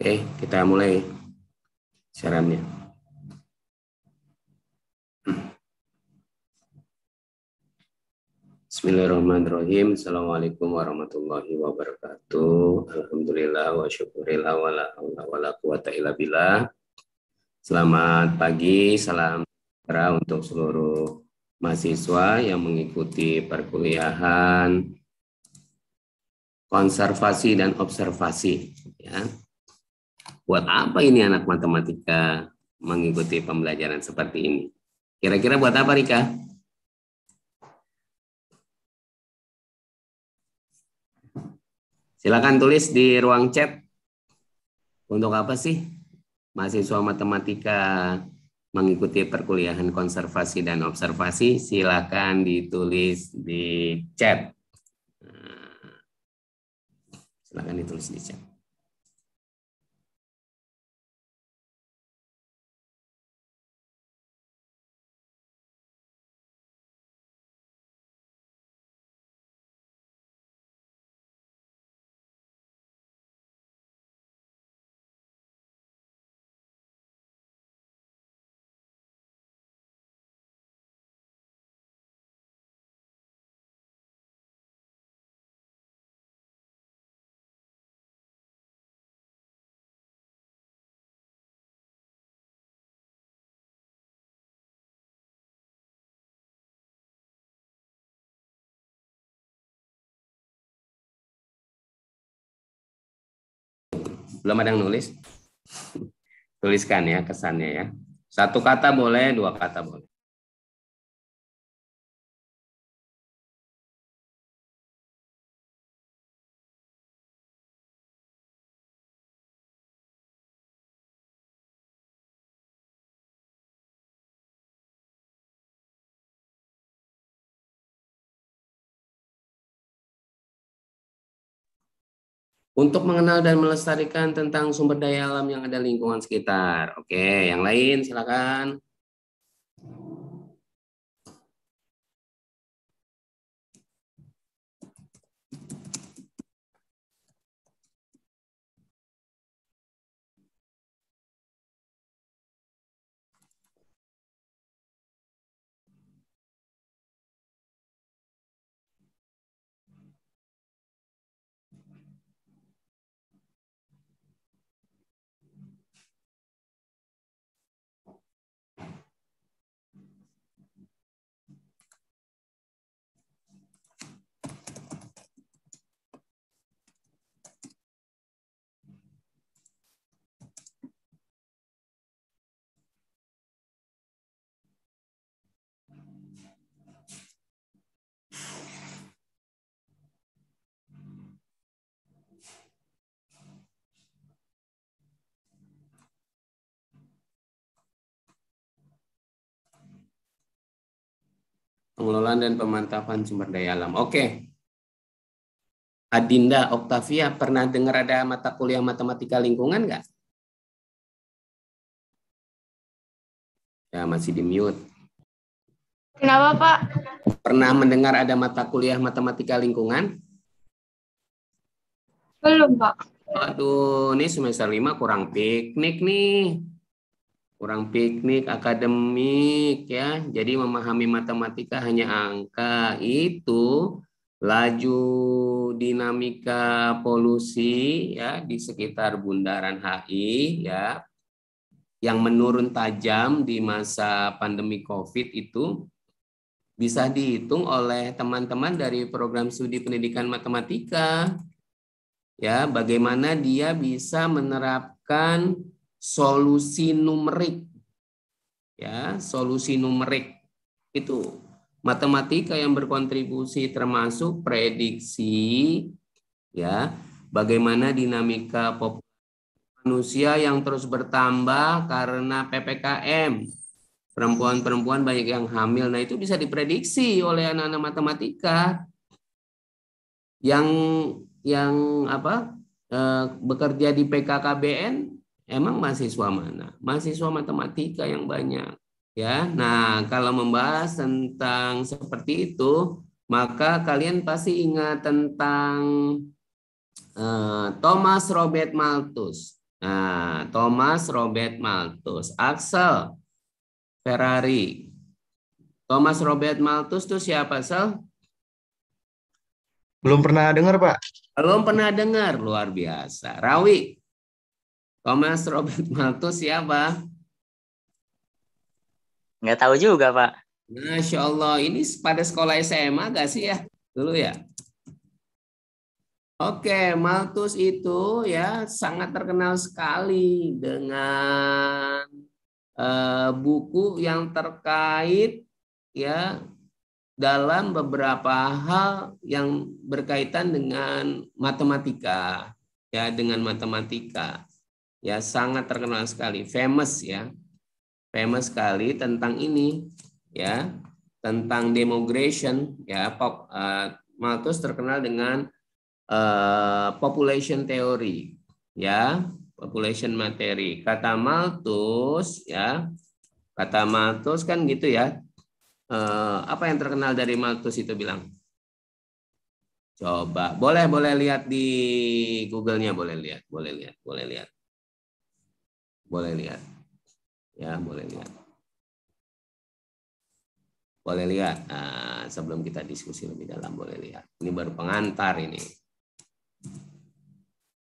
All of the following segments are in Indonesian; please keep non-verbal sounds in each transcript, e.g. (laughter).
Oke, kita mulai siarannya. Bismillahirrahmanirrahim. Assalamualaikum warahmatullahi wabarakatuh. Alhamdulillah wa syukurillah wa la hawla wa la quwata illa billah. Selamat pagi, salam sejahtera untuk seluruh mahasiswa yang mengikuti perkuliahan konservasi dan observasi ya buat apa ini anak matematika mengikuti pembelajaran seperti ini? Kira-kira buat apa Rika? Silakan tulis di ruang chat. Untuk apa sih mahasiswa matematika mengikuti perkuliahan konservasi dan observasi? Silakan ditulis di chat. Nah, silakan ditulis di chat. Belum ada yang nulis? Tuliskan ya kesannya ya. Satu kata boleh, dua kata boleh. untuk mengenal dan melestarikan tentang sumber daya alam yang ada lingkungan sekitar. Oke, yang lain silakan. pengelolaan dan pemantapan sumber daya alam. Oke. Okay. Adinda Oktavia pernah dengar ada mata kuliah matematika lingkungan nggak? Ya masih di mute. Kenapa Pak? Pernah mendengar ada mata kuliah matematika lingkungan? Belum Pak. Aduh, ini semester lima kurang piknik nih kurang piknik akademik ya. Jadi memahami matematika hanya angka itu laju dinamika polusi ya di sekitar bundaran HI ya yang menurun tajam di masa pandemi Covid itu bisa dihitung oleh teman-teman dari program studi pendidikan matematika. Ya, bagaimana dia bisa menerapkan solusi numerik. Ya, solusi numerik. Itu matematika yang berkontribusi termasuk prediksi ya, bagaimana dinamika populasi manusia yang terus bertambah karena PPKM. Perempuan-perempuan banyak yang hamil. Nah, itu bisa diprediksi oleh anak-anak matematika yang yang apa? Eh, bekerja di PKKBN Emang mahasiswa mana? Mahasiswa matematika yang banyak. Ya, nah kalau membahas tentang seperti itu, maka kalian pasti ingat tentang uh, Thomas Robert Malthus. Nah, Thomas Robert Malthus, Axel Ferrari. Thomas Robert Malthus itu siapa, Sel? Belum pernah dengar, Pak. Belum pernah dengar, luar biasa. Rawi, Thomas Robert (laughs) Malthus siapa? Nggak tahu juga, Pak. Masya Allah, ini pada sekolah SMA nggak sih ya? Dulu ya? Oke, Malthus itu ya sangat terkenal sekali dengan eh, buku yang terkait ya dalam beberapa hal yang berkaitan dengan matematika ya dengan matematika ya sangat terkenal sekali, famous ya, famous sekali tentang ini ya, tentang demigration ya, pop, uh, Malthus terkenal dengan uh, population theory ya, population materi. Kata Malthus ya, kata Malthus kan gitu ya. Uh, apa yang terkenal dari Malthus itu bilang? Coba, boleh boleh lihat di Google-nya, boleh lihat, boleh lihat, boleh lihat. Boleh lihat. Ya, boleh lihat. Boleh lihat. Nah, sebelum kita diskusi lebih dalam, boleh lihat. Ini baru pengantar ini.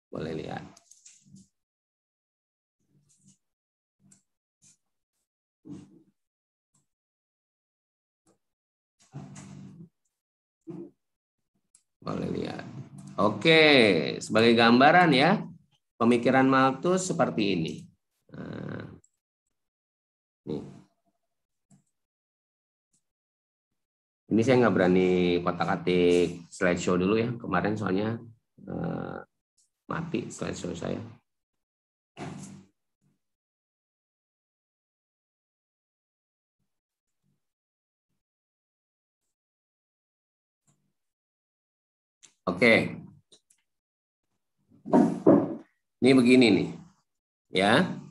Boleh lihat. Boleh lihat. Oke, sebagai gambaran ya, pemikiran Malthus seperti ini. Eh, nih. Ini saya nggak berani kotak atik slideshow dulu ya. Kemarin soalnya eh, mati slideshow saya. Oke. Okay. Ini begini nih. Ya.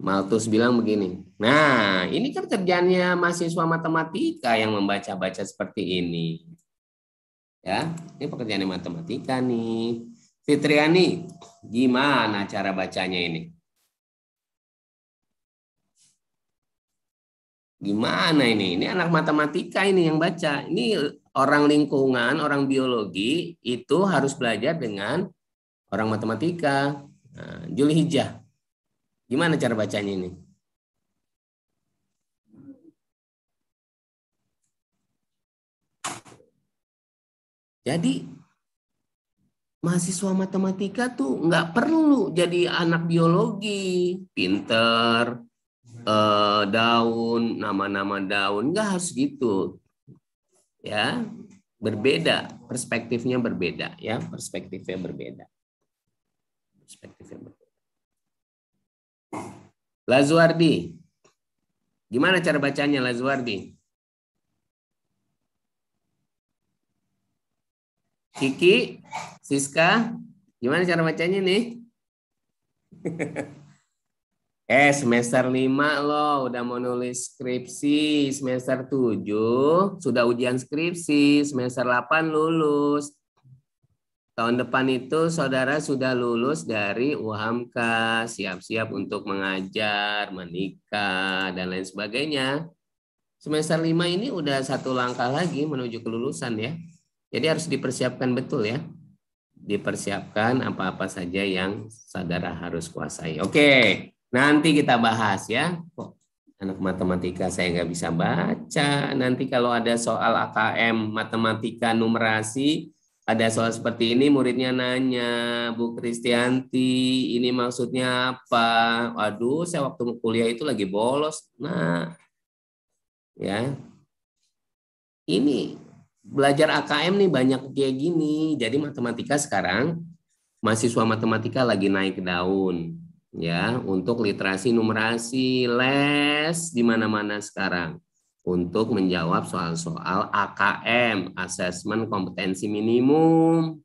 Malthus bilang begini, nah ini kan kerjanya mahasiswa matematika yang membaca-baca seperti ini. Ya, ini pekerjaan matematika nih. Fitriani, gimana cara bacanya ini? Gimana ini? Ini anak matematika ini yang baca. Ini orang lingkungan, orang biologi itu harus belajar dengan orang matematika. Nah, Juli Hijah, Gimana cara bacanya ini? Jadi mahasiswa matematika tuh nggak perlu jadi anak biologi, pinter, eh, daun, nama-nama daun, nggak harus gitu. Ya, berbeda, perspektifnya berbeda, ya, perspektifnya berbeda. Perspektifnya berbeda. Lazuardi. Gimana cara bacanya Lazuardi? Kiki, Siska, gimana cara bacanya nih? (laughs) eh, semester lima loh, udah mau nulis skripsi, semester tujuh sudah ujian skripsi, semester 8 lulus. Tahun depan itu saudara sudah lulus dari UHAMKA, siap-siap untuk mengajar, menikah, dan lain sebagainya. Semester lima ini udah satu langkah lagi menuju kelulusan ya. Jadi harus dipersiapkan betul ya. Dipersiapkan apa-apa saja yang saudara harus kuasai. Oke, nanti kita bahas ya. Kok anak matematika saya nggak bisa baca. Nanti kalau ada soal AKM matematika numerasi, ada soal seperti ini muridnya nanya, Bu Kristianti, ini maksudnya apa? Waduh, saya waktu kuliah itu lagi bolos. Nah, ya. Ini belajar AKM nih banyak kayak gini. Jadi matematika sekarang mahasiswa matematika lagi naik daun ya untuk literasi numerasi les di mana-mana sekarang untuk menjawab soal-soal AKM, asesmen kompetensi minimum.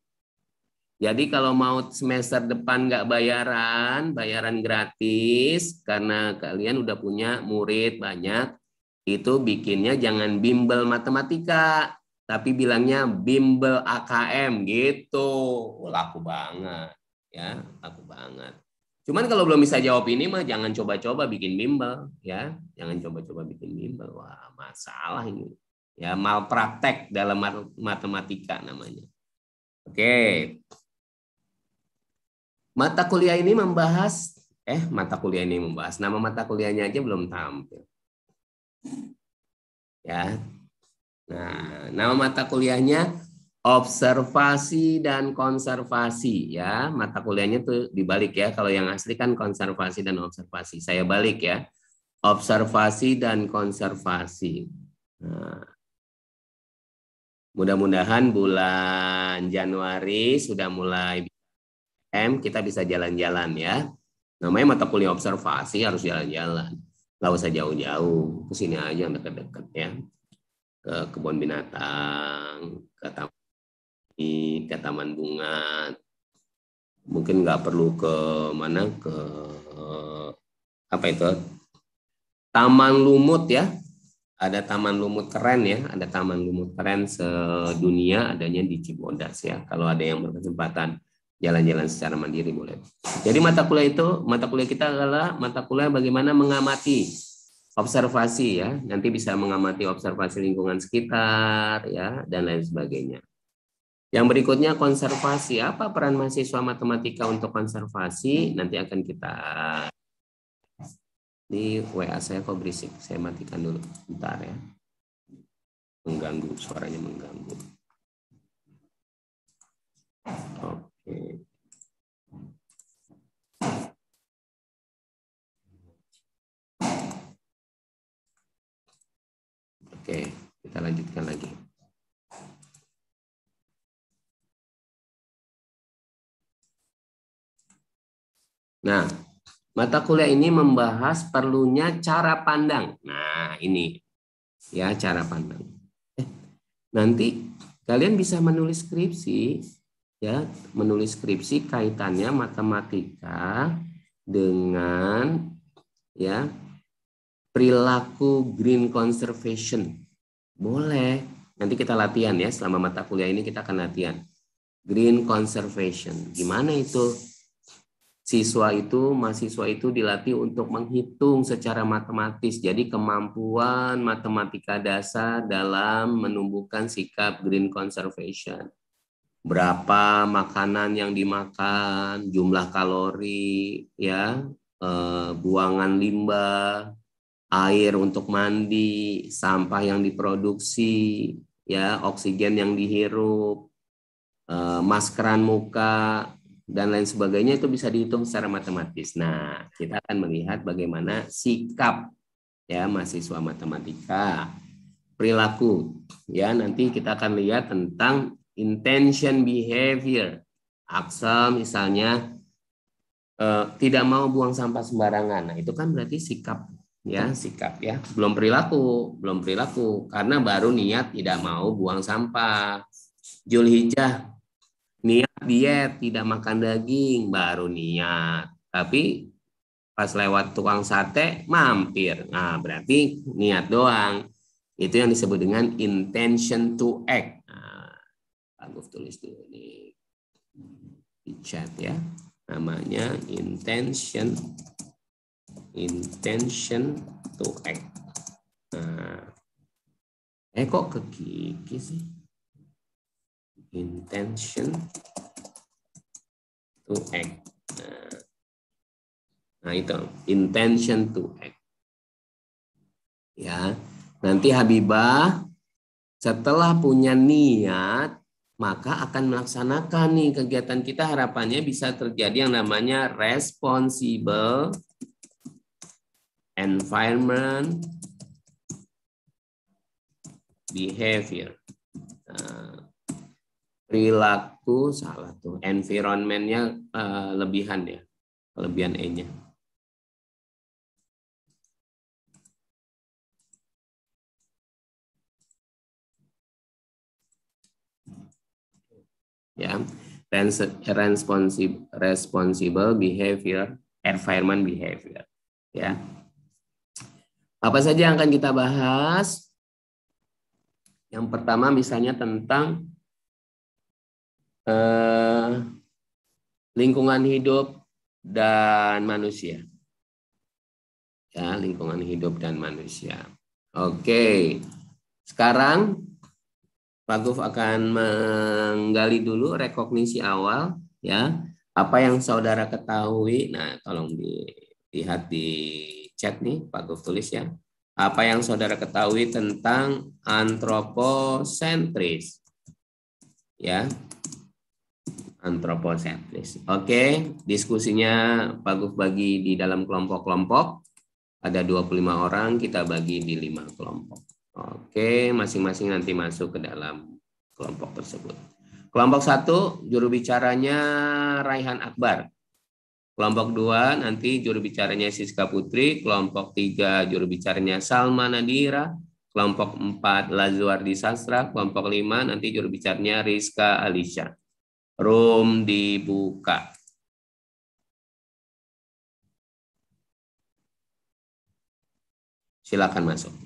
Jadi kalau mau semester depan nggak bayaran, bayaran gratis, karena kalian udah punya murid banyak, itu bikinnya jangan bimbel matematika, tapi bilangnya bimbel AKM gitu. Laku banget, ya, laku banget. Cuman kalau belum bisa jawab ini mah jangan coba-coba bikin bimbel ya, jangan coba-coba bikin bimbel. Wah, masalah ini. Ya, malpraktek dalam matematika namanya. Oke. Mata kuliah ini membahas eh mata kuliah ini membahas nama mata kuliahnya aja belum tampil. Ya. Nah, nama mata kuliahnya observasi dan konservasi ya mata kuliahnya tuh dibalik ya kalau yang asli kan konservasi dan observasi saya balik ya observasi dan konservasi nah, mudah-mudahan bulan Januari sudah mulai M kita bisa jalan-jalan ya namanya mata kuliah observasi harus jalan-jalan nggak usah jauh-jauh ke sini aja yang dekat-dekat ya ke kebun binatang ke taman di ke taman bunga mungkin nggak perlu ke mana ke apa itu taman lumut ya ada taman lumut keren ya ada taman lumut keren sedunia adanya di Cibodas ya kalau ada yang berkesempatan jalan-jalan secara mandiri boleh jadi mata kuliah itu mata kuliah kita adalah mata kuliah bagaimana mengamati observasi ya nanti bisa mengamati observasi lingkungan sekitar ya dan lain sebagainya yang berikutnya konservasi. Apa peran mahasiswa matematika untuk konservasi? Nanti akan kita di WA saya kok berisik. Saya matikan dulu. Bentar ya. Mengganggu, suaranya mengganggu. Oke. Oke, kita lanjutkan lagi. Nah, mata kuliah ini membahas perlunya cara pandang. Nah, ini ya cara pandang. Eh, nanti kalian bisa menulis skripsi ya, menulis skripsi kaitannya matematika dengan ya perilaku green conservation. Boleh. Nanti kita latihan ya, selama mata kuliah ini kita akan latihan. Green conservation. Gimana itu? siswa itu, mahasiswa itu dilatih untuk menghitung secara matematis. Jadi kemampuan matematika dasar dalam menumbuhkan sikap green conservation. Berapa makanan yang dimakan, jumlah kalori, ya, eh, buangan limbah, air untuk mandi, sampah yang diproduksi, ya, oksigen yang dihirup, eh, maskeran muka, dan lain sebagainya itu bisa dihitung secara matematis. Nah, kita akan melihat bagaimana sikap ya mahasiswa matematika, perilaku. Ya, nanti kita akan lihat tentang intention behavior. aksel misalnya eh, tidak mau buang sampah sembarangan. Nah, itu kan berarti sikap ya, sikap ya. Belum perilaku, belum perilaku karena baru niat tidak mau buang sampah. Julhijah diet, tidak makan daging, baru niat. Tapi pas lewat tukang sate mampir. Nah, berarti niat doang. Itu yang disebut dengan intention to act. Nah, aku tulis dulu di, di chat ya. Namanya intention intention to act. Nah, eh kok kekiki sih? Intention to act. Nah, nah, itu intention to act. Ya. Nanti Habibah setelah punya niat maka akan melaksanakan nih kegiatan kita harapannya bisa terjadi yang namanya responsible environment behavior. Nah, perilaku salah tuh environmentnya uh, lebihan ya kelebihan e-nya ya responsible responsible behavior environment behavior ya apa saja yang akan kita bahas yang pertama misalnya tentang eh, lingkungan hidup dan manusia. Ya, lingkungan hidup dan manusia. Oke. Sekarang Pak Guf akan menggali dulu rekognisi awal ya. Apa yang saudara ketahui? Nah, tolong dilihat di chat nih Pak Guf tulis ya. Apa yang saudara ketahui tentang antroposentris? Ya, antroposentris. Oke, diskusinya bagus bagi di dalam kelompok-kelompok. Ada 25 orang, kita bagi di lima kelompok. Oke, masing-masing nanti masuk ke dalam kelompok tersebut. Kelompok satu juru bicaranya Raihan Akbar. Kelompok dua nanti juru bicaranya Siska Putri, kelompok tiga juru bicaranya Salma Nadira, kelompok empat Lazuardi Sastra, kelompok lima nanti juru bicaranya Rizka Alisha. Room dibuka. Silakan masuk.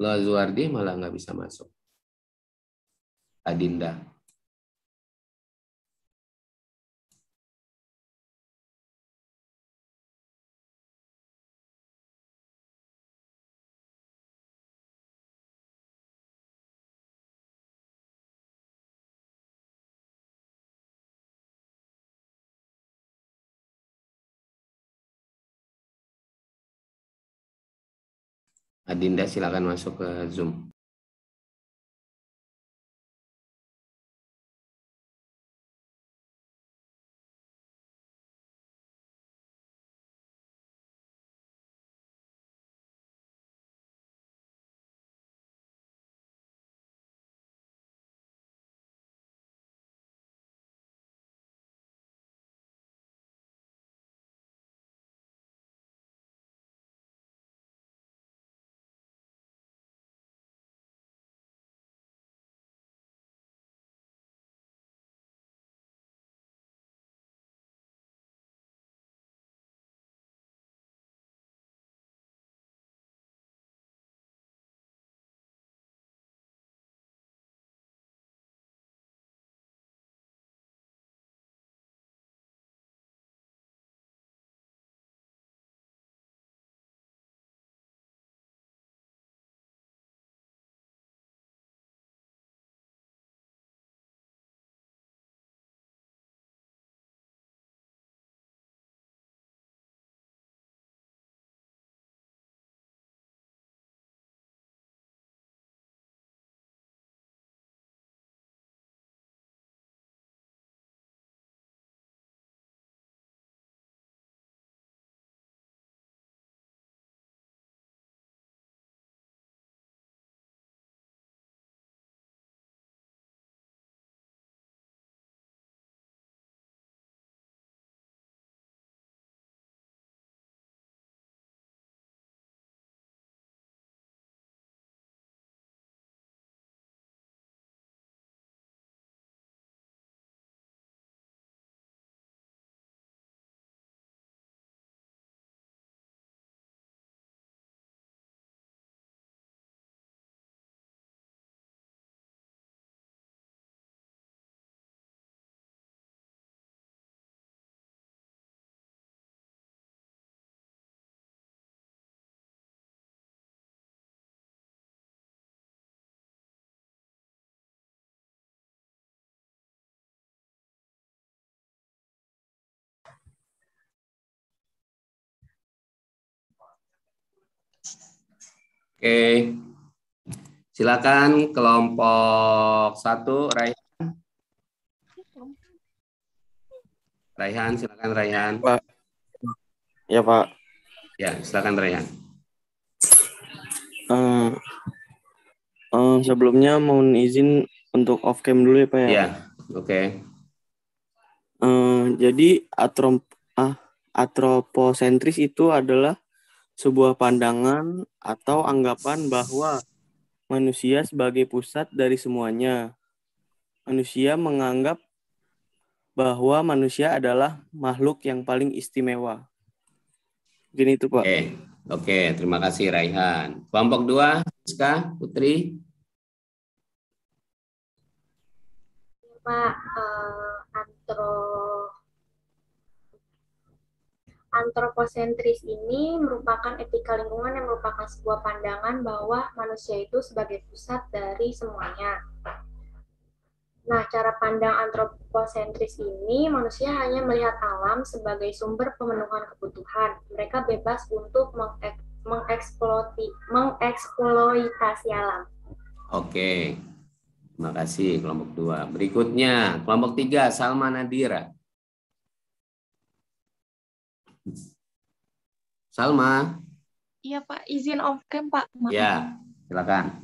Lazuardi malah nggak bisa masuk. Adinda. Adinda silakan masuk ke Zoom. Oke. Silakan kelompok satu Raihan. Raihan, silakan Raihan. Pak. Ya, Pak. Ya, silakan Raihan. Uh, uh, sebelumnya mohon izin untuk off cam dulu ya, Pak ya. Ya, oke. Okay. Uh, eh, jadi atrom, ah, atroposentris itu adalah sebuah pandangan atau anggapan bahwa manusia sebagai pusat dari semuanya. Manusia menganggap bahwa manusia adalah makhluk yang paling istimewa. Gini itu, Pak. Oke, okay. oke, okay. terima kasih Raihan. Kelompok dua, Siska, Putri. Pak, uh, antroposentris ini merupakan etika lingkungan yang merupakan sebuah pandangan bahwa manusia itu sebagai pusat dari semuanya. Nah, cara pandang antroposentris ini, manusia hanya melihat alam sebagai sumber pemenuhan kebutuhan. Mereka bebas untuk mengeksploitasi alam. Oke, terima kasih kelompok dua. Berikutnya, kelompok tiga, Salma Nadira. Salma. Iya Pak, izin off cam Pak. Maaf. Ya, silakan.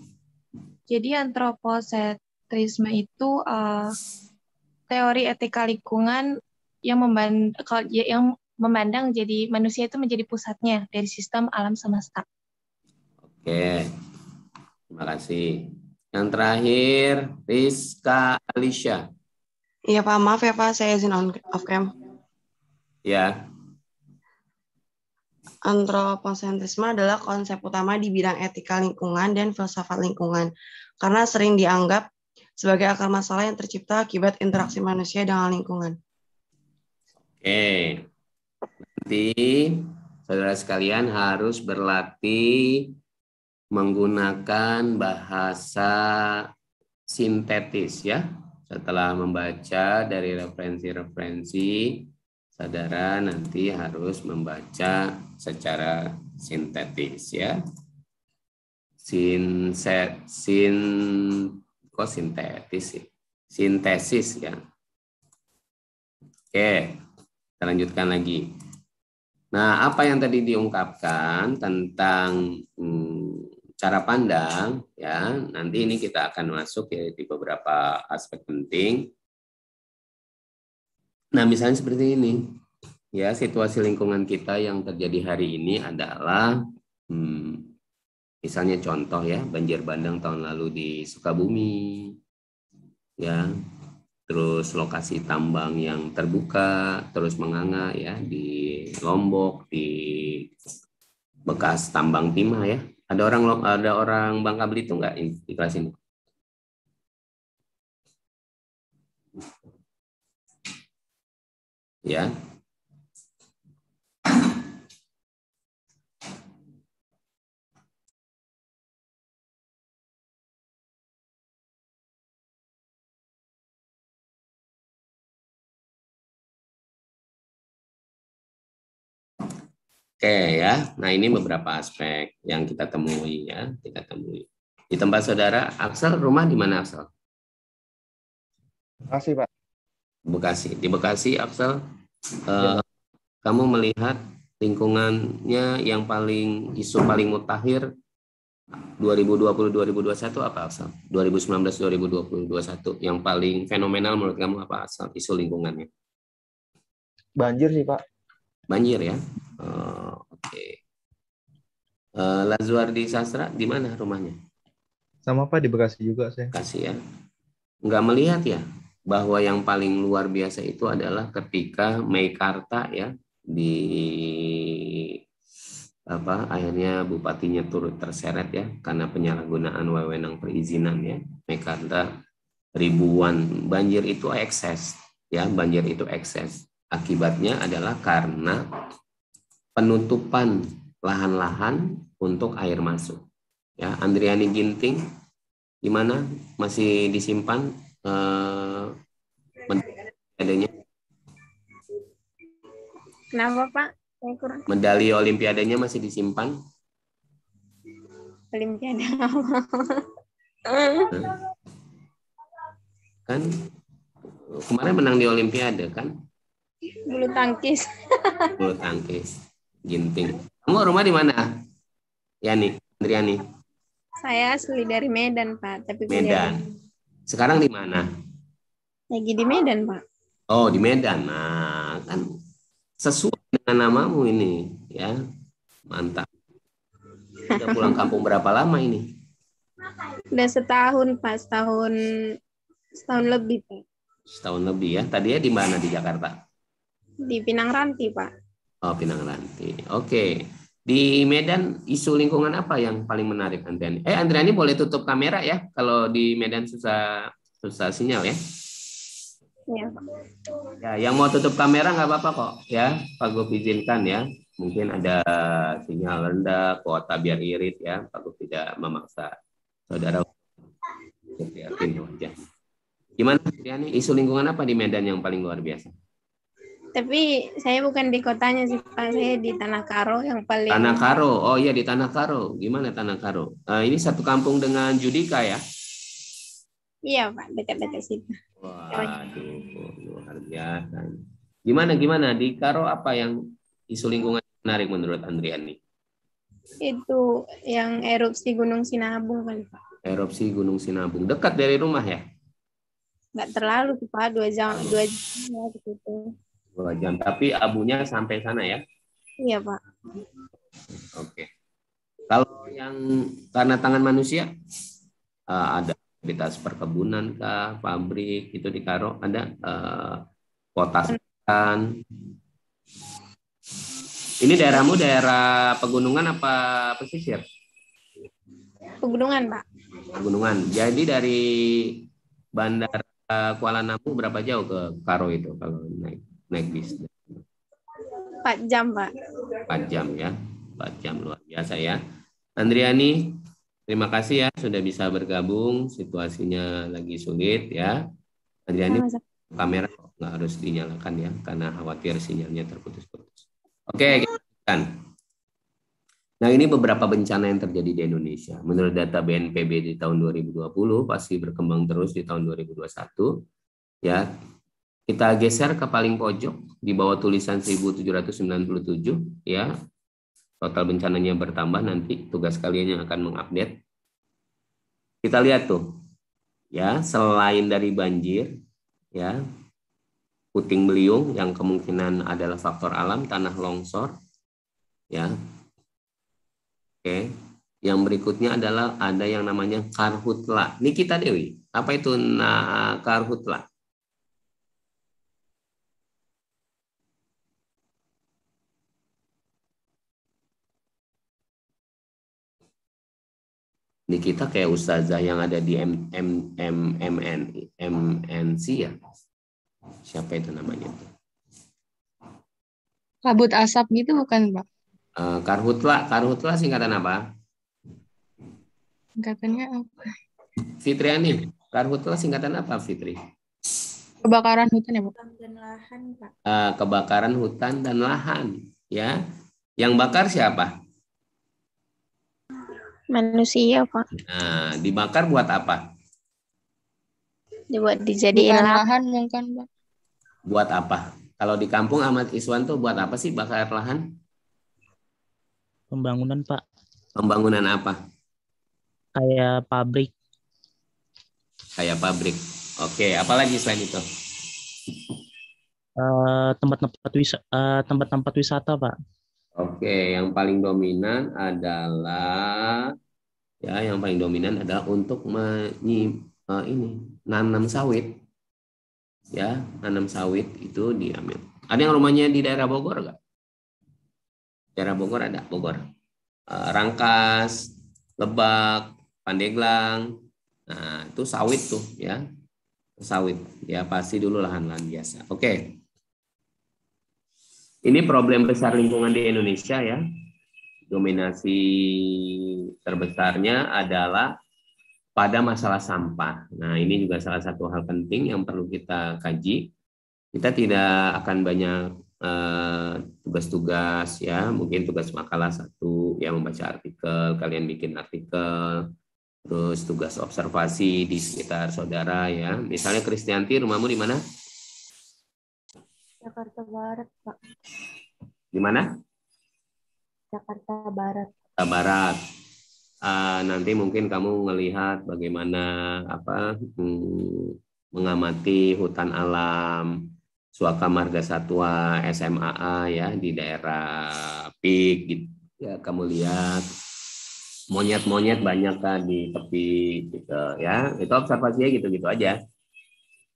Jadi antroposentrisme itu uh, teori etika lingkungan yang memandang, ya, yang memandang jadi manusia itu menjadi pusatnya dari sistem alam semesta. Oke, terima kasih. Yang terakhir, Rizka Alicia. Iya Pak, maaf ya Pak, saya izin off cam. Ya, Antroposentrisme adalah konsep utama di bidang etika lingkungan dan filsafat lingkungan, karena sering dianggap sebagai akar masalah yang tercipta akibat interaksi manusia dengan lingkungan. Oke, nanti saudara sekalian harus berlatih menggunakan bahasa sintetis ya, setelah membaca dari referensi-referensi saudara nanti harus membaca secara sintetis ya. Sinset, sin, kok sintetis sih? Sintesis ya. Oke, kita lanjutkan lagi. Nah, apa yang tadi diungkapkan tentang hmm, cara pandang ya nanti ini kita akan masuk ya di beberapa aspek penting Nah, misalnya seperti ini. Ya, situasi lingkungan kita yang terjadi hari ini adalah hmm, misalnya contoh ya, banjir bandang tahun lalu di Sukabumi. Ya. Terus lokasi tambang yang terbuka terus menganga ya di Lombok, di bekas tambang timah ya. Ada orang ada orang Bangka Belitung enggak di kelas ini? ya Oke ya, nah ini beberapa aspek yang kita temui ya, kita temui. Di tempat saudara, Aksel rumah di mana Aksel? Terima kasih Pak. Bekasi. Di Bekasi, Axel, ya. Eh, kamu melihat lingkungannya yang paling isu paling mutakhir 2020-2021 apa Axel? 2019-2021 yang paling fenomenal menurut kamu apa Axel isu lingkungannya? Banjir sih Pak. Banjir ya. Uh, Oke. Okay. Uh, eh, Lazuardi Sastra di mana rumahnya? Sama Pak di Bekasi juga saya. Bekasi ya. Enggak melihat ya bahwa yang paling luar biasa itu adalah ketika Meikarta ya di apa akhirnya bupatinya turut terseret ya karena penyalahgunaan wewenang perizinan ya Meikarta ribuan banjir itu ekses ya banjir itu ekses akibatnya adalah karena penutupan lahan-lahan untuk air masuk ya Andriani Ginting gimana masih disimpan uh, eh, adanya Kenapa Pak? Medali Olimpiadanya masih disimpan? Olimpiade (laughs) kan kemarin menang di Olimpiade kan? Bulu tangkis. (laughs) Bulu tangkis, ginting. Kamu rumah di mana? Yani, Andriani. Saya asli dari Medan Pak, tapi Medan. Kuliah. Sekarang di mana? Lagi di Medan, Pak. Oh, di Medan. Nah, kan sesuai dengan namamu ini, ya. Mantap. Sudah pulang kampung berapa lama ini? Sudah setahun, Pak. Setahun setahun lebih, Pak. Setahun lebih ya. tadi ya di mana di Jakarta? Di Pinang Ranti, Pak. Oh, Pinang Ranti. Oke. Okay. Di Medan isu lingkungan apa yang paling menarik Andriani? Eh Andriani boleh tutup kamera ya kalau di Medan susah susah sinyal ya. Ya. ya yang mau tutup kamera nggak apa-apa kok ya Pak Gop izinkan ya mungkin ada sinyal rendah kuota biar irit ya Pak Gop tidak memaksa saudara Gimana Andriani isu lingkungan apa di Medan yang paling luar biasa? tapi saya bukan di kotanya sih Pak, saya di Tanah Karo yang paling Tanah Karo. Oh iya di Tanah Karo. Gimana Tanah Karo? Uh, ini satu kampung dengan Judika ya? Iya, Pak, dekat-dekat situ. Waduh, luar biasa. Gimana gimana di Karo apa yang isu lingkungan menarik menurut Andriani? Itu yang erupsi Gunung Sinabung kan, Pak. Erupsi Gunung Sinabung dekat dari rumah ya? nggak terlalu pak dua jam dua jam gitu dua jam. Tapi abunya sampai sana ya? Iya pak. Oke. Kalau yang karena tangan manusia uh, ada aktivitas perkebunan kah, pabrik itu di Karo ada uh, eh, kota Ini daerahmu daerah pegunungan apa pesisir? Pegunungan, Pak. Pegunungan. Jadi dari bandara Kuala Namu berapa jauh ke Karo itu kalau naik? blacklist. 4 jam, Pak. 4 jam ya. 4 jam luar biasa ya. Andriani, terima kasih ya sudah bisa bergabung. Situasinya lagi sulit ya. Andriani, -sama. kamera nggak harus dinyalakan ya karena khawatir sinyalnya terputus-putus. Oke, kita lanjutkan. Nah, ini beberapa bencana yang terjadi di Indonesia. Menurut data BNPB di tahun 2020 pasti berkembang terus di tahun 2021. Ya, kita geser ke paling pojok di bawah tulisan 1797 ya. Total bencananya bertambah nanti tugas kalian yang akan mengupdate. Kita lihat tuh. Ya, selain dari banjir ya, puting beliung yang kemungkinan adalah faktor alam tanah longsor ya oke yang berikutnya adalah ada yang namanya karhutla Nikita Dewi apa itu nah karhutla Ini kita kayak ustazah yang ada di M, M, M, N M N C ya? Siapa itu namanya? Kabut asap gitu bukan, Pak? Uh, karhutla, karhutla singkatan apa? Singkatannya apa? Fitriani, karhutla singkatan apa, Fitri? Kebakaran hutan ya, Pak? Dan lahan, Pak. Uh, kebakaran hutan dan lahan, ya. Yang bakar siapa? manusia pak nah dibakar buat apa dibuat dijadikan lahan mungkin pak buat apa kalau di kampung Ahmad Iswan tuh buat apa sih bakar lahan pembangunan pak pembangunan apa kayak pabrik kayak pabrik oke apalagi selain itu eh, tempat-tempat uh, tempat uh, tempat-tempat wisata pak Oke, yang paling dominan adalah ya yang paling dominan adalah untuk menyi, uh, ini nanam sawit. Ya, nanam sawit itu diambil. Ada yang rumahnya di daerah Bogor enggak? Daerah Bogor ada, Bogor. Uh, Rangkas, Lebak, Pandeglang. Nah, itu sawit tuh ya. Sawit. Ya pasti dulu lahan-lahan biasa. Oke. Ini problem besar lingkungan di Indonesia ya. Dominasi terbesarnya adalah pada masalah sampah. Nah, ini juga salah satu hal penting yang perlu kita kaji. Kita tidak akan banyak eh, tugas-tugas uh, ya, mungkin tugas makalah satu, yang membaca artikel, kalian bikin artikel, terus tugas observasi di sekitar saudara ya. Misalnya Kristianti rumahmu di mana? Jakarta Barat, Pak. Di mana? Jakarta Barat. Jakarta Barat. Uh, nanti mungkin kamu melihat bagaimana apa hmm, mengamati hutan alam Suaka Marga Satwa SMAA ya di daerah PIK gitu. ya kamu lihat monyet-monyet banyak kan di tepi gitu ya itu observasinya gitu-gitu aja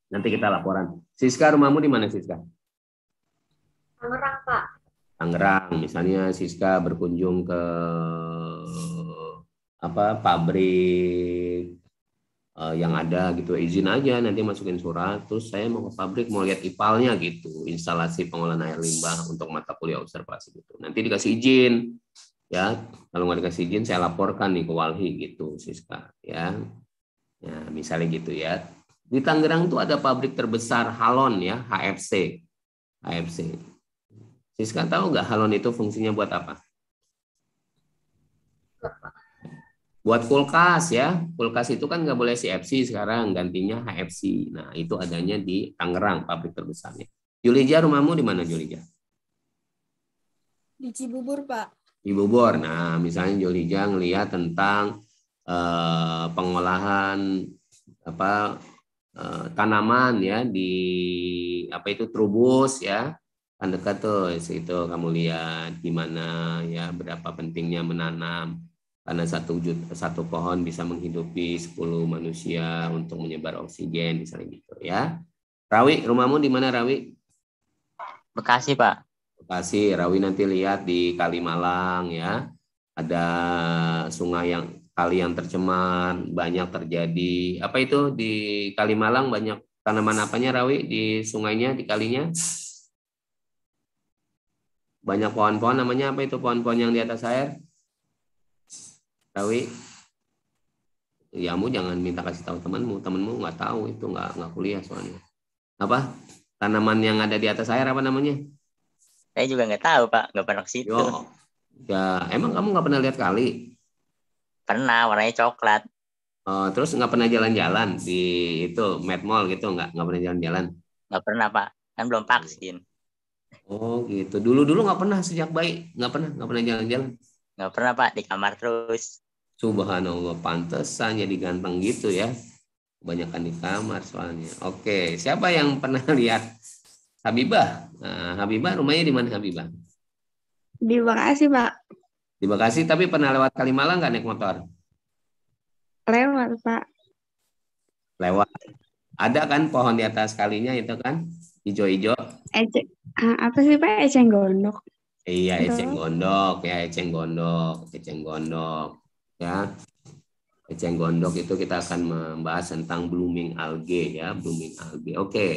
nanti kita laporan Siska rumahmu di mana Siska Tangerang Pak. Tangerang, misalnya Siska berkunjung ke apa pabrik uh, yang ada gitu izin aja nanti masukin surat terus saya mau ke pabrik mau lihat ipalnya gitu instalasi pengolahan air limbah untuk mata kuliah observasi gitu nanti dikasih izin ya kalau nggak dikasih izin saya laporkan nih ke Walhi gitu Siska ya ya misalnya gitu ya di Tangerang tuh ada pabrik terbesar Halon ya HFC HFC Siska tahu nggak halon itu fungsinya buat apa? Buat kulkas ya. Kulkas itu kan nggak boleh CFC sekarang, gantinya HFC. Nah, itu adanya di Tangerang, pabrik terbesarnya. Julija, rumahmu di mana Julija? Di Cibubur, Pak. Di Cibubur. Nah, misalnya Julija ngelihat tentang eh, pengolahan apa eh, tanaman ya di apa itu trubus ya anda tuh itu kamu lihat gimana ya berapa pentingnya menanam karena satu juta, satu pohon bisa menghidupi 10 manusia untuk menyebar oksigen misalnya gitu ya Rawi rumahmu di mana Rawi Bekasi Pak Bekasi Rawi nanti lihat di Kalimalang ya ada sungai yang kali yang tercemar banyak terjadi apa itu di Kalimalang banyak tanaman apanya Rawi di sungainya di kalinya banyak pohon-pohon namanya apa itu pohon-pohon yang di atas air Rawi ya mu jangan minta kasih tahu temanmu temanmu nggak tahu itu nggak nggak kuliah soalnya apa tanaman yang ada di atas air apa namanya saya juga nggak tahu pak nggak pernah ke situ Yo. ya emang kamu nggak pernah lihat kali pernah warnanya coklat oh, terus nggak pernah jalan-jalan di itu Mad mall gitu nggak nggak pernah jalan-jalan nggak pernah pak kan belum vaksin Oh gitu. Dulu dulu nggak pernah sejak bayi nggak pernah nggak pernah jalan-jalan. Nggak pernah pak di kamar terus. Subhanallah pantesan jadi ganteng gitu ya. Kebanyakan di kamar soalnya. Oke siapa yang pernah (laughs) lihat Habibah? Nah, Habibah rumahnya di mana Habibah? Di Bekasi pak. Di Bekasi tapi pernah lewat Kalimalang nggak naik motor? Lewat pak. Lewat. Ada kan pohon di atas kalinya itu kan? hijau-hijau. Ece, ah, apa sih Pak? Eceng gondok. Iya, eceng gondok ya, eceng gondok, eceng gondok ya. Eceng gondok itu kita akan membahas tentang blooming algae ya, blooming algae. Oke.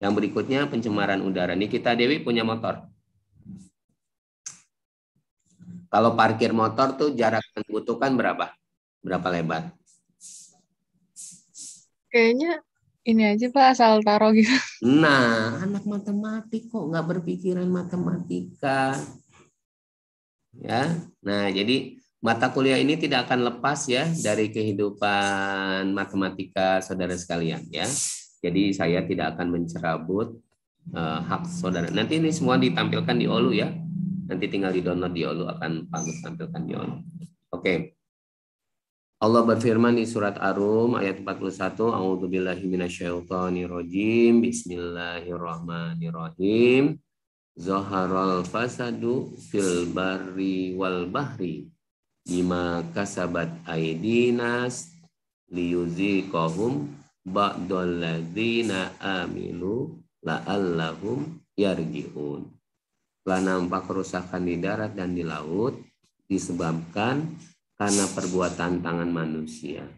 Yang berikutnya pencemaran udara. Nih kita Dewi punya motor. Kalau parkir motor tuh jarak yang dibutuhkan berapa? Berapa lebar? Kayaknya ini aja pak asal taruh gitu nah anak matematik kok nggak berpikiran matematika ya nah jadi mata kuliah ini tidak akan lepas ya dari kehidupan matematika saudara sekalian ya. Jadi saya tidak akan mencerabut uh, hak saudara. Nanti ini semua ditampilkan di Olu ya. Nanti tinggal di download di Olu akan bagus tampilkan di Olu. Oke. Okay. Allah berfirman di surat Ar-Rum ayat 41, A'udzubillahi minasyaitonirrajim. Bismillahirrahmanirrahim. Zaharal fasadu fil barri wal bahri bima kasabat aidinas liyuziqahum ba'dalladzina amilu la'allahum yarji'un. Telah nampak kerusakan di darat dan di laut disebabkan karena perbuatan tangan manusia.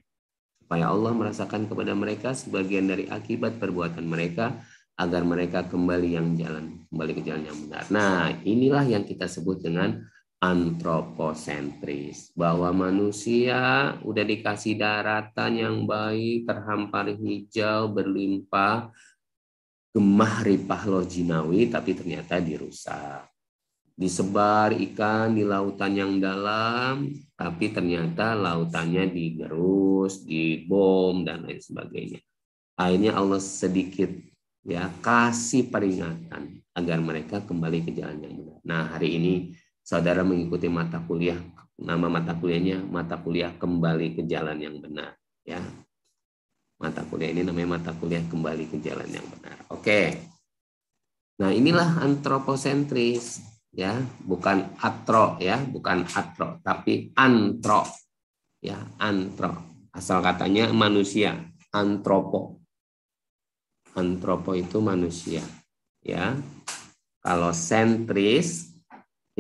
Supaya Allah merasakan kepada mereka sebagian dari akibat perbuatan mereka agar mereka kembali yang jalan kembali ke jalan yang benar. Nah, inilah yang kita sebut dengan antroposentris bahwa manusia udah dikasih daratan yang baik terhampar hijau berlimpah gemah ripah lojinawi tapi ternyata dirusak disebar ikan di lautan yang dalam, tapi ternyata lautannya digerus, dibom dan lain sebagainya. Akhirnya Allah sedikit ya kasih peringatan agar mereka kembali ke jalan yang benar. Nah, hari ini saudara mengikuti mata kuliah nama mata kuliahnya mata kuliah kembali ke jalan yang benar ya. Mata kuliah ini namanya mata kuliah kembali ke jalan yang benar. Oke. Nah, inilah antroposentris ya bukan atro ya bukan atro tapi antro ya antro asal katanya manusia antropo antropo itu manusia ya kalau sentris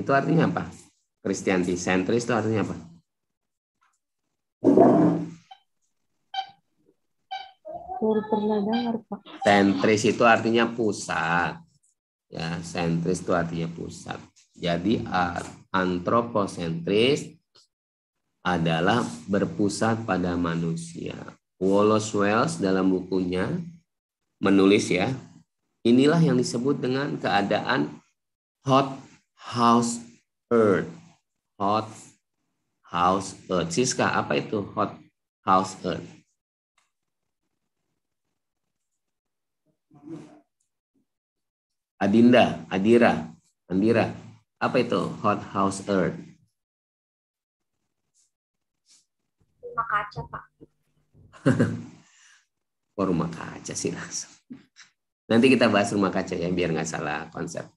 itu artinya apa Kristianti sentris itu artinya apa Pernah dengar sentris itu artinya pusat ya sentris itu artinya pusat jadi antroposentris adalah berpusat pada manusia Wallace Wells dalam bukunya menulis ya inilah yang disebut dengan keadaan hot house earth hot house earth Siska apa itu hot house earth Adinda, Adira, Andira. Apa itu hot house earth? Rumah kaca, Pak. Kok (laughs) oh, rumah kaca sih langsung? Nanti kita bahas rumah kaca ya, biar nggak salah konsep.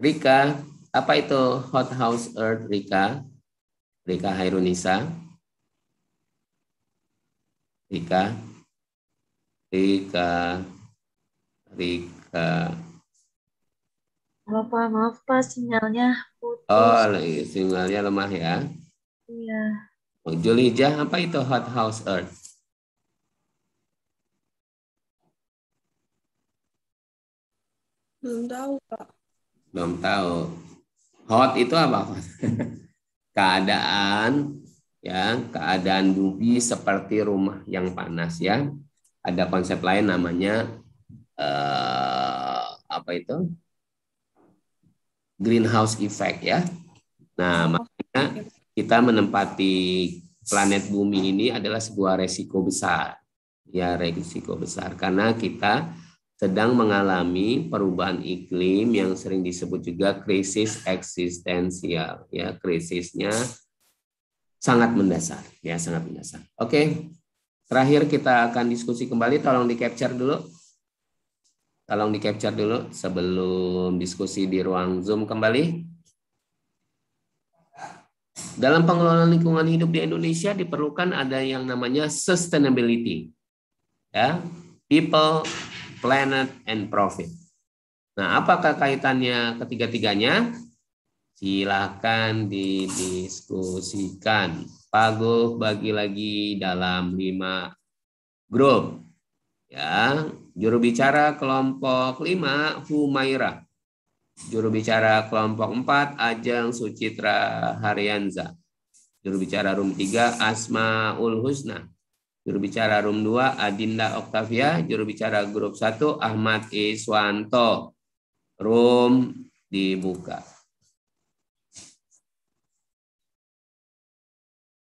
Rika, apa itu hot house earth, Rika? Rika Hairunisa. Rika. Rika. Rika. Halo Pak, maaf Pak, sinyalnya putus. Oh, sinyalnya lemah ya? Iya. Oh, Julijah, apa itu hot house earth? Belum tahu, Pak. Belum tahu. Hot itu apa? (laughs) keadaan ya, keadaan dubi seperti rumah yang panas ya. Ada konsep lain namanya eh, apa itu? greenhouse effect ya. Nah, oh, makanya kita menempati planet bumi ini adalah sebuah resiko besar. Ya, resiko besar karena kita sedang mengalami perubahan iklim yang sering disebut juga krisis eksistensial ya krisisnya sangat mendasar ya sangat mendasar oke terakhir kita akan diskusi kembali tolong di capture dulu tolong di capture dulu sebelum diskusi di ruang Zoom kembali. Dalam pengelolaan lingkungan hidup di Indonesia diperlukan ada yang namanya sustainability. Ya, people, planet and profit. Nah, apakah kaitannya ketiga-tiganya? Silahkan didiskusikan. Pago bagi lagi dalam lima grup. Ya, Juru bicara kelompok 5 Humaira. Juru bicara kelompok 4 Ajeng Sucitra Haryanza. Juru bicara room 3 Asmaul Husna. Juru bicara room 2 Adinda Oktavia, juru bicara grup 1 Ahmad Iswanto. Room dibuka.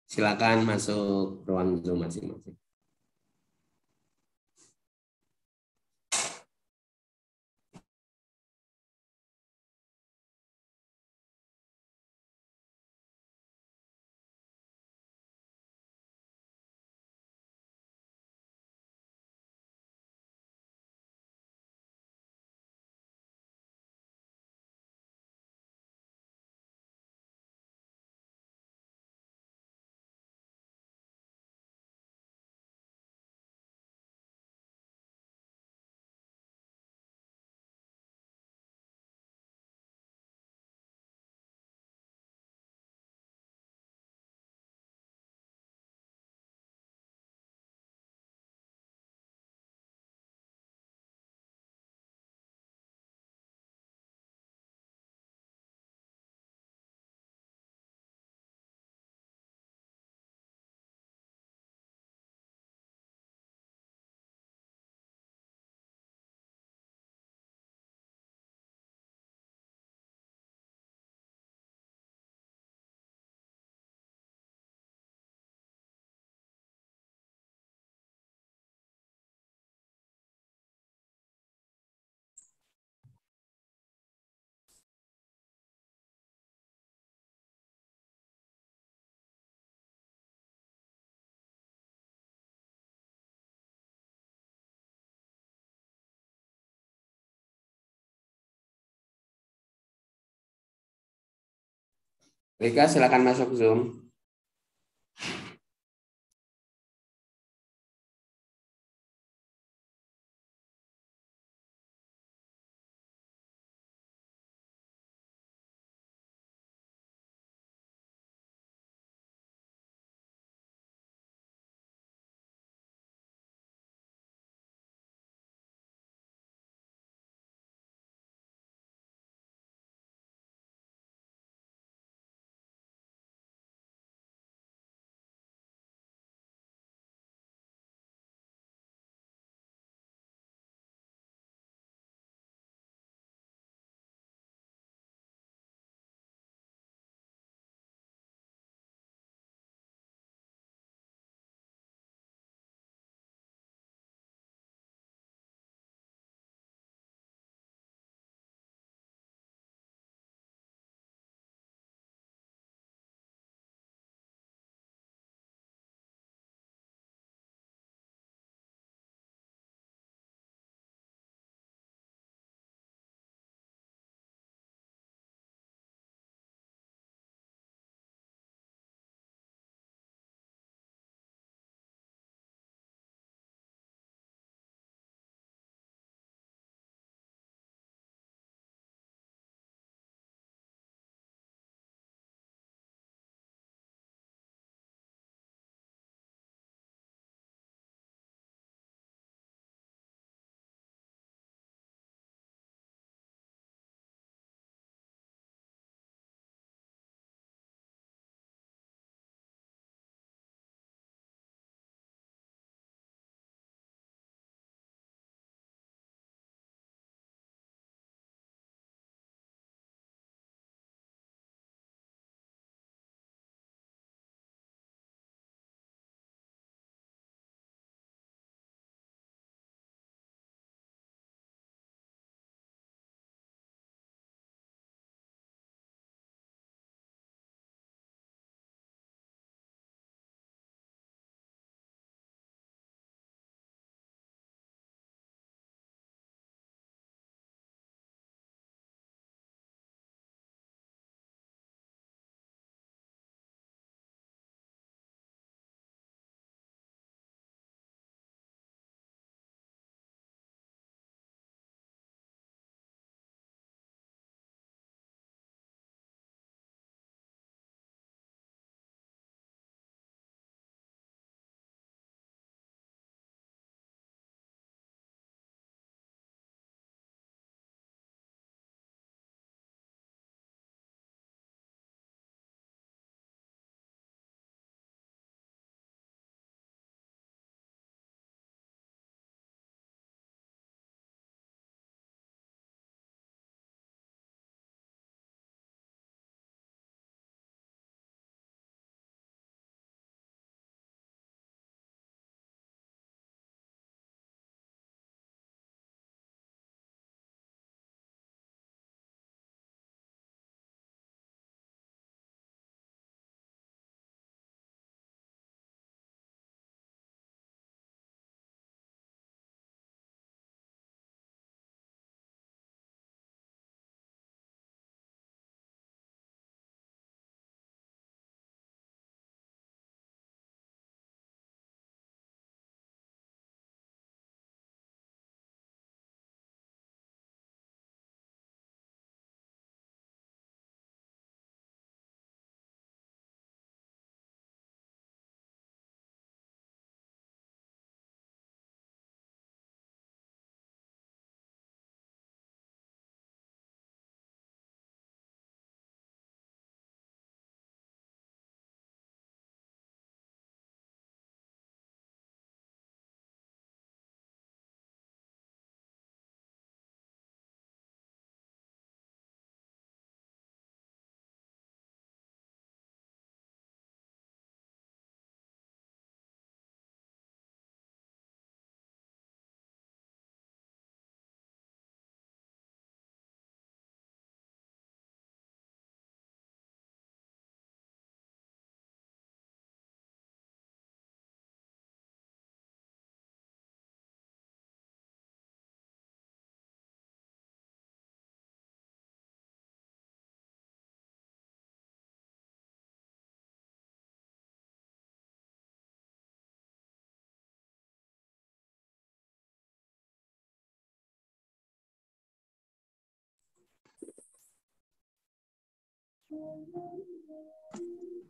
Silakan masuk ruang Zoom masing-masing. Rika silakan masuk Zoom.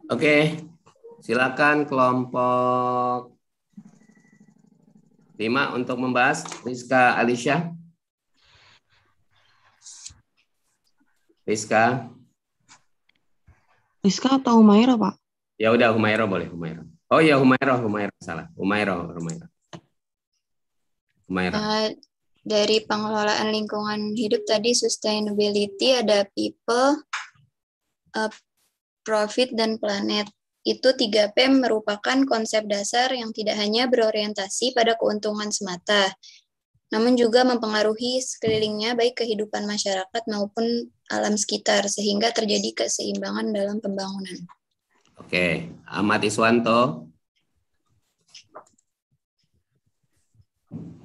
Oke, silakan kelompok lima untuk membahas Rizka Alisha. Rizka. Rizka atau Humaira, Pak? Ya udah Humaira boleh, Humaira. Oh ya Humaira, Humaira salah. Humaira, Humaira. Humaira. Uh, dari pengelolaan lingkungan hidup tadi sustainability ada people, uh, profit, dan planet. Itu 3P merupakan konsep dasar yang tidak hanya berorientasi pada keuntungan semata, namun juga mempengaruhi sekelilingnya baik kehidupan masyarakat maupun alam sekitar, sehingga terjadi keseimbangan dalam pembangunan. Oke, Ahmad Iswanto.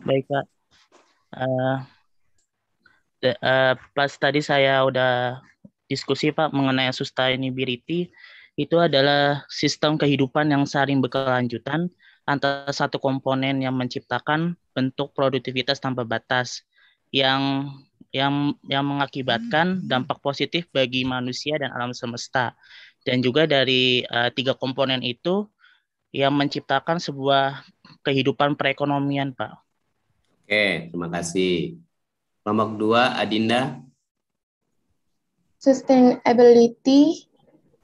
Baik, Pak. Uh, eh, uh, eh, plus tadi saya udah diskusi Pak mengenai sustainability itu adalah sistem kehidupan yang saling berkelanjutan antara satu komponen yang menciptakan bentuk produktivitas tanpa batas yang yang yang mengakibatkan hmm. dampak positif bagi manusia dan alam semesta dan juga dari uh, tiga komponen itu yang menciptakan sebuah kehidupan perekonomian Pak. Oke, terima kasih. Nomor dua Adinda. Sustainability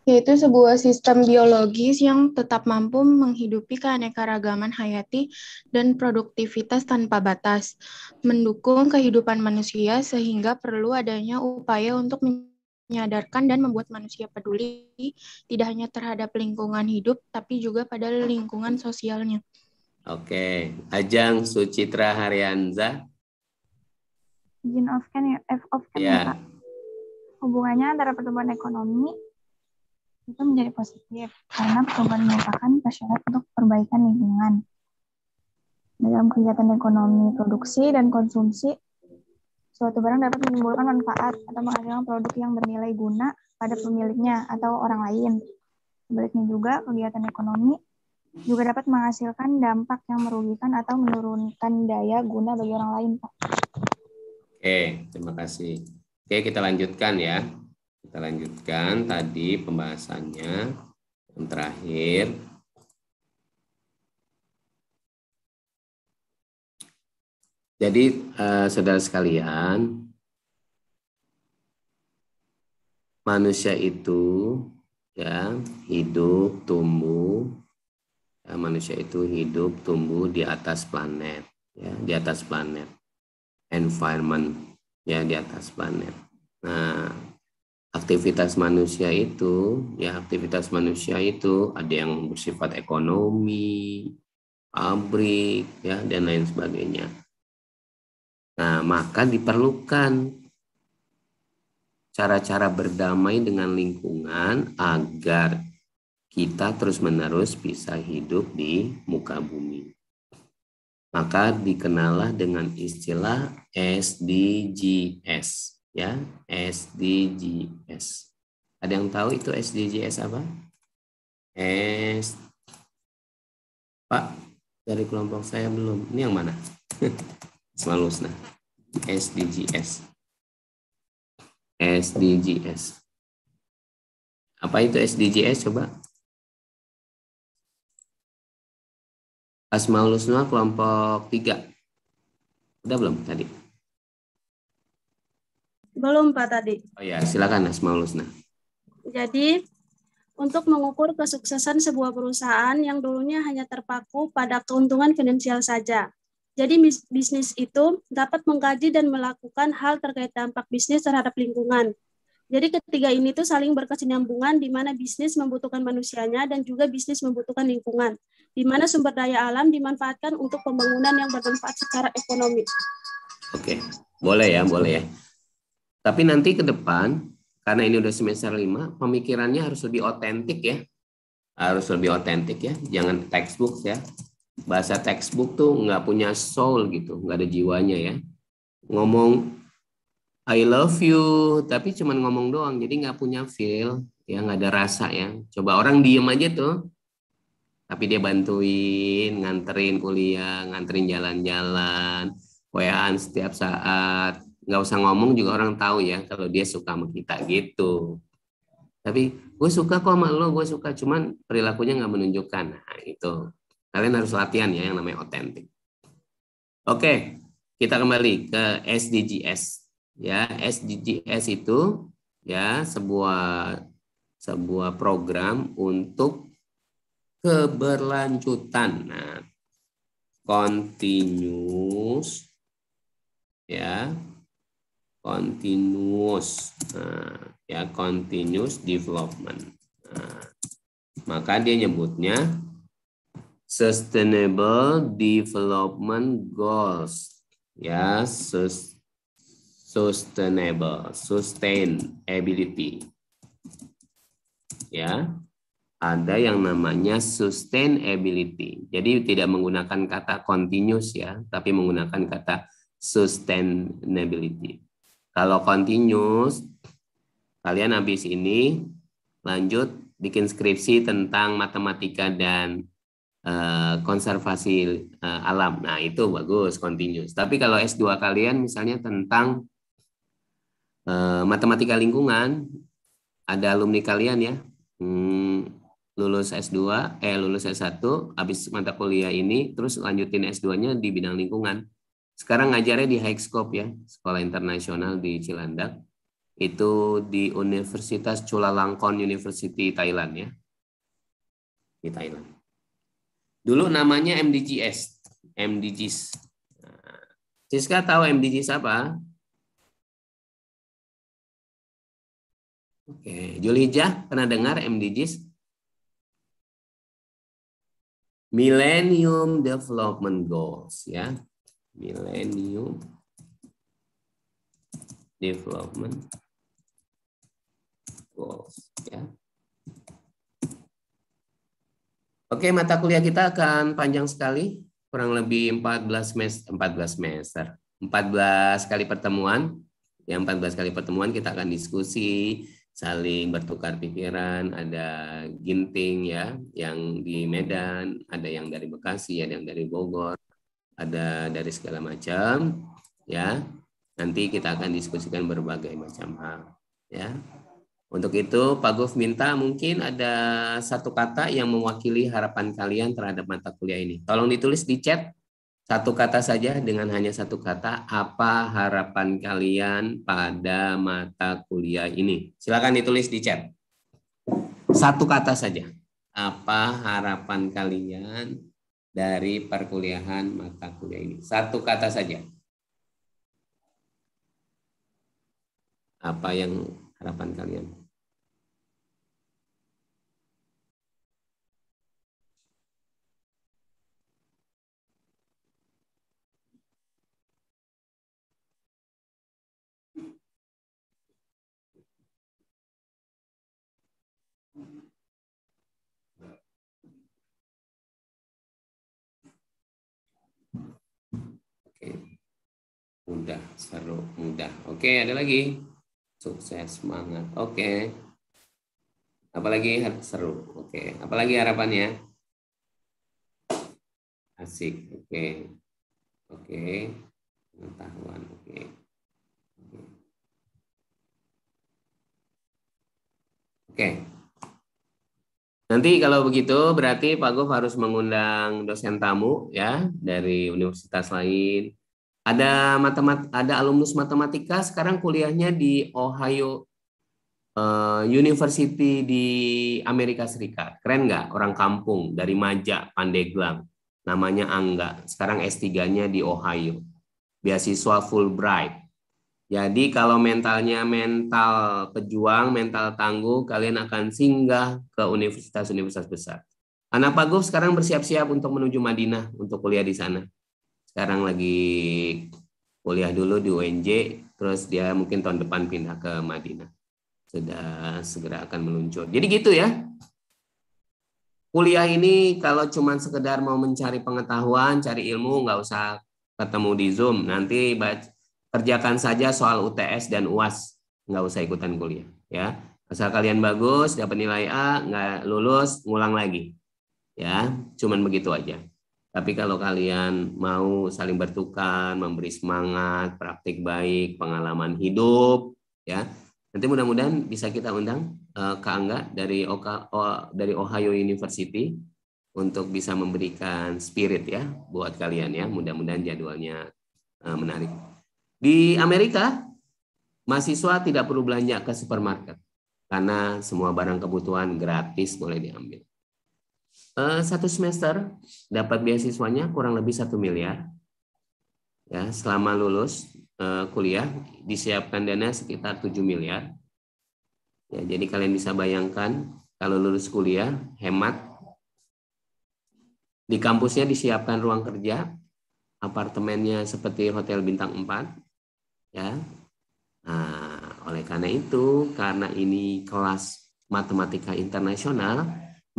yaitu sebuah sistem biologis yang tetap mampu menghidupi keanekaragaman hayati dan produktivitas tanpa batas, mendukung kehidupan manusia sehingga perlu adanya upaya untuk menyadarkan dan membuat manusia peduli tidak hanya terhadap lingkungan hidup tapi juga pada lingkungan sosialnya. Oke, Ajang Sucitra Haryanza. Izin off kan ya, F off kan ya, ya hubungannya antara pertumbuhan ekonomi itu menjadi positif karena pertumbuhan merupakan prasyarat untuk perbaikan lingkungan. Dalam kegiatan ekonomi produksi dan konsumsi, suatu barang dapat menimbulkan manfaat atau menghasilkan produk yang bernilai guna pada pemiliknya atau orang lain. Sebaliknya juga, kegiatan ekonomi juga dapat menghasilkan dampak yang merugikan atau menurunkan daya guna bagi orang lain, Pak. Oke, terima kasih. Oke, kita lanjutkan ya. Kita lanjutkan tadi pembahasannya yang terakhir. Jadi, eh, saudara sekalian, manusia itu ya hidup, tumbuh. Ya, manusia itu hidup, tumbuh di atas planet, ya, di atas planet, environment ya di atas planet. Nah, aktivitas manusia itu ya aktivitas manusia itu ada yang bersifat ekonomi, pabrik ya dan lain sebagainya. Nah, maka diperlukan cara-cara berdamai dengan lingkungan agar kita terus-menerus bisa hidup di muka bumi maka dikenallah dengan istilah SDGs ya SDGs ada yang tahu itu SDGs apa S Pak dari kelompok saya belum ini yang mana (laughs) selalu nah SDGs SDGs apa itu SDGs coba Asmaul Husna kelompok 3. Udah belum tadi? Belum Pak tadi. Oh ya, silakan Asmaul Husna. Jadi untuk mengukur kesuksesan sebuah perusahaan yang dulunya hanya terpaku pada keuntungan finansial saja. Jadi bisnis itu dapat mengkaji dan melakukan hal terkait dampak bisnis terhadap lingkungan. Jadi ketiga ini tuh saling berkesinambungan di mana bisnis membutuhkan manusianya dan juga bisnis membutuhkan lingkungan di mana sumber daya alam dimanfaatkan untuk pembangunan yang bermanfaat secara ekonomi. Oke, boleh ya, boleh ya. Tapi nanti ke depan, karena ini udah semester lima, pemikirannya harus lebih otentik ya. Harus lebih otentik ya, jangan textbook ya. Bahasa textbook tuh nggak punya soul gitu, nggak ada jiwanya ya. Ngomong I love you, tapi cuman ngomong doang, jadi nggak punya feel, ya nggak ada rasa ya. Coba orang diem aja tuh, tapi dia bantuin nganterin kuliah nganterin jalan-jalan wayan setiap saat nggak usah ngomong juga orang tahu ya kalau dia suka sama kita gitu tapi gue suka kok sama lo gue suka cuman perilakunya nggak menunjukkan nah itu kalian harus latihan ya yang namanya otentik oke kita kembali ke SDGs ya SDGs itu ya sebuah sebuah program untuk keberlanjutan. Nah, continuous ya. Continuous. Nah, ya continuous development. Nah, maka dia nyebutnya sustainable development goals. Ya, sus sustainable, sustainability. Ya ada yang namanya sustainability. Jadi tidak menggunakan kata continuous ya, tapi menggunakan kata sustainability. Kalau continuous, kalian habis ini lanjut bikin skripsi tentang matematika dan uh, konservasi uh, alam. Nah, itu bagus, continuous. Tapi kalau S2 kalian misalnya tentang uh, matematika lingkungan, ada alumni kalian ya, hmm, lulus S2, eh lulus S1, habis mata kuliah ini, terus lanjutin S2-nya di bidang lingkungan. Sekarang ngajarnya di High Scope ya, sekolah internasional di Cilandak. Itu di Universitas Chulalongkorn University Thailand ya. Di Thailand. Dulu namanya MDGS, MDGs. Siska tahu MDGs apa? Oke, Julija pernah dengar MDGs? Millennium Development Goals ya. Millennium Development Goals ya. Oke, mata kuliah kita akan panjang sekali, kurang lebih 14 mes 14 semester. 14 kali pertemuan. Ya, 14 kali pertemuan kita akan diskusi saling bertukar pikiran, ada ginting ya, yang di Medan, ada yang dari Bekasi, ada yang dari Bogor, ada dari segala macam, ya. Nanti kita akan diskusikan berbagai macam hal, ya. Untuk itu, Pak Gov minta mungkin ada satu kata yang mewakili harapan kalian terhadap mata kuliah ini. Tolong ditulis di chat satu kata saja dengan hanya satu kata, apa harapan kalian pada mata kuliah ini? Silakan ditulis di chat. Satu kata saja. Apa harapan kalian dari perkuliahan mata kuliah ini? Satu kata saja. Apa yang harapan kalian? seru mudah oke okay, ada lagi sukses semangat oke okay. apalagi seru oke okay. apalagi harapannya asik oke okay. oke okay. pengetahuan oke okay. oke okay. Nanti kalau begitu berarti Pak Gov harus mengundang dosen tamu ya dari universitas lain ada matemat ada alumnus matematika sekarang kuliahnya di Ohio uh, University di Amerika Serikat. Keren nggak? Orang kampung dari Maja, Pandeglang. Namanya Angga. Sekarang S3-nya di Ohio. Beasiswa Fulbright. Jadi kalau mentalnya mental pejuang, mental tangguh, kalian akan singgah ke universitas-universitas besar. Anak Pak Guf sekarang bersiap-siap untuk menuju Madinah untuk kuliah di sana sekarang lagi kuliah dulu di UNJ, terus dia mungkin tahun depan pindah ke Madinah. Sudah segera akan meluncur. Jadi gitu ya. Kuliah ini kalau cuma sekedar mau mencari pengetahuan, cari ilmu, nggak usah ketemu di Zoom. Nanti baca, kerjakan saja soal UTS dan UAS. Nggak usah ikutan kuliah. ya Asal kalian bagus, dapat nilai A, nggak lulus, ngulang lagi. ya Cuman begitu aja. Tapi kalau kalian mau saling bertukar, memberi semangat, praktik baik, pengalaman hidup, ya nanti mudah-mudahan bisa kita undang uh, Kak Angga dari Oka, o, dari Ohio University untuk bisa memberikan spirit ya buat kalian ya. Mudah-mudahan jadwalnya uh, menarik. Di Amerika mahasiswa tidak perlu belanja ke supermarket karena semua barang kebutuhan gratis boleh diambil. Eh, satu semester dapat beasiswanya kurang lebih satu miliar. Ya, selama lulus eh, kuliah disiapkan dana sekitar 7 miliar. Ya, jadi kalian bisa bayangkan kalau lulus kuliah hemat. Di kampusnya disiapkan ruang kerja, apartemennya seperti hotel bintang 4. Ya. Nah, oleh karena itu, karena ini kelas matematika internasional,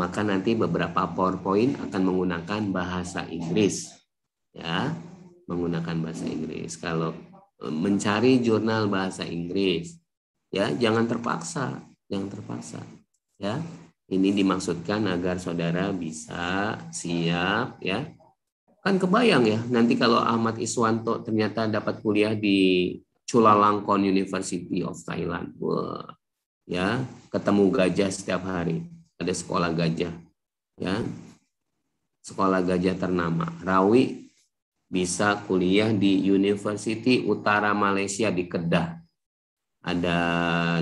maka nanti beberapa PowerPoint akan menggunakan bahasa Inggris. Ya, menggunakan bahasa Inggris. Kalau e, mencari jurnal bahasa Inggris, ya jangan terpaksa, jangan terpaksa. Ya, ini dimaksudkan agar saudara bisa siap ya. Kan kebayang ya, nanti kalau Ahmad Iswanto ternyata dapat kuliah di Chulalongkorn University of Thailand. Wah, ya, ketemu gajah setiap hari ada sekolah gajah ya sekolah gajah ternama Rawi bisa kuliah di University Utara Malaysia di Kedah ada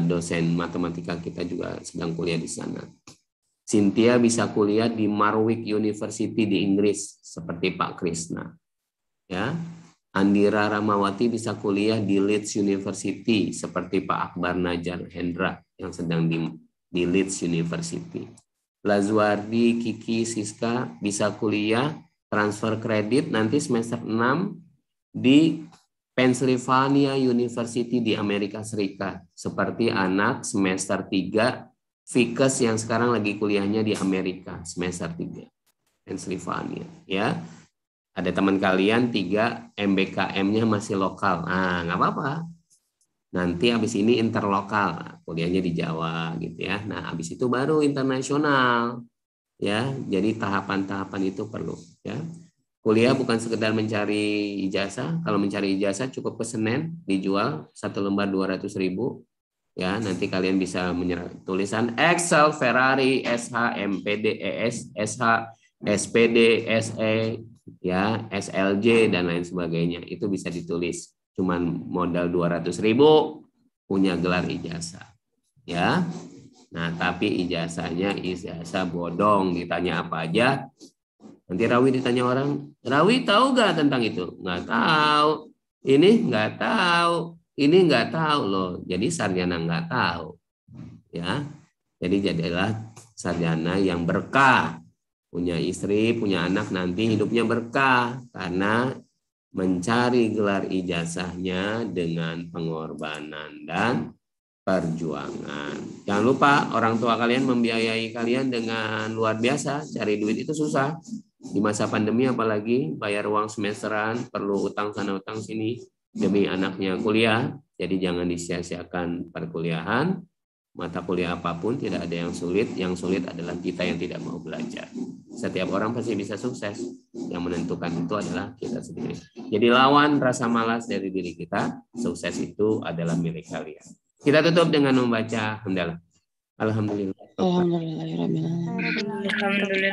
dosen matematika kita juga sedang kuliah di sana Cynthia bisa kuliah di Marwick University di Inggris seperti Pak Krishna. ya Andira Ramawati bisa kuliah di Leeds University seperti Pak Akbar Najar Hendra yang sedang di di Leeds University. Lazuardi, Kiki, Siska bisa kuliah transfer kredit nanti semester 6 di Pennsylvania University di Amerika Serikat seperti anak semester 3 Vikas yang sekarang lagi kuliahnya di Amerika semester 3 Pennsylvania ya ada teman kalian tiga MBKM-nya masih lokal. Ah, nggak apa-apa. Nanti habis ini interlokal, lokal nah, kuliahnya di Jawa gitu ya. Nah, habis itu baru internasional. Ya, jadi tahapan-tahapan itu perlu ya. Kuliah bukan sekedar mencari ijazah. Kalau mencari ijazah cukup ke Senin dijual satu lembar ratus ribu. Ya, nanti kalian bisa menyerah tulisan Excel, Ferrari, SH, MPD, ES, SH, SPD, SE, ya, SLJ dan lain sebagainya. Itu bisa ditulis cuman modal 200.000 ribu punya gelar ijazah ya nah tapi ijazahnya ijazah bodong ditanya apa aja nanti rawi ditanya orang rawi tahu gak tentang itu nggak tahu ini nggak tahu ini nggak tahu loh jadi sarjana nggak tahu ya jadi jadilah sarjana yang berkah punya istri punya anak nanti hidupnya berkah karena mencari gelar ijazahnya dengan pengorbanan dan perjuangan. Jangan lupa orang tua kalian membiayai kalian dengan luar biasa. Cari duit itu susah. Di masa pandemi apalagi bayar uang semesteran, perlu utang sana utang sini demi anaknya kuliah. Jadi jangan disia-siakan perkuliahan mata kuliah apapun tidak ada yang sulit yang sulit adalah kita yang tidak mau belajar setiap orang pasti bisa sukses yang menentukan itu adalah kita sendiri jadi lawan rasa malas dari diri kita sukses itu adalah milik kalian kita tutup dengan membaca hamdalah alhamdulillah alhamdulillah